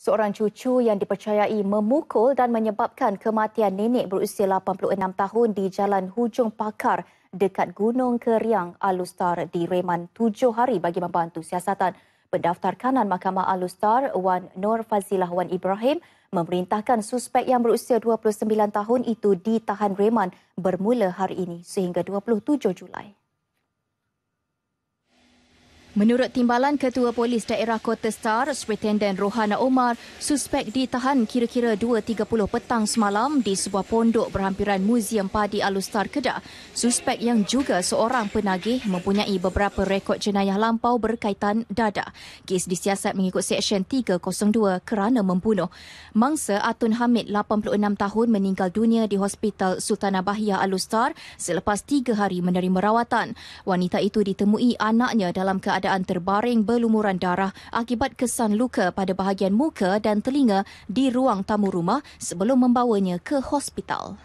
Seorang cucu yang dipercayai memukul dan menyebabkan kematian nenek berusia 86 tahun di Jalan Hujung Pakar dekat Gunung Keriang Alustar di Reman tujuh hari bagi membantu siasatan. Pendaftar kanan Mahkamah Alustar Wan Nur Fazilah Wan Ibrahim memerintahkan suspek yang berusia 29 tahun itu ditahan Reman bermula hari ini sehingga 27 Julai. Menurut timbalan Ketua Polis Daerah Kota Star, Superintendent Rohana Omar, suspek ditahan kira-kira 2.30 petang semalam di sebuah pondok berhampiran Muzium Padi Alustar Kedah. Suspek yang juga seorang penagih mempunyai beberapa rekod jenayah lampau berkaitan dada. Kes disiasat mengikut Seksyen 302 kerana membunuh. Mangsa Atun Hamid, 86 tahun, meninggal dunia di Hospital Sultanah Bahia Alustar selepas tiga hari menerima rawatan. Wanita itu ditemui anaknya dalam keadaan keadaan terbaring berlumuran darah akibat kesan luka pada bahagian muka dan telinga di ruang tamu rumah sebelum membawanya ke hospital.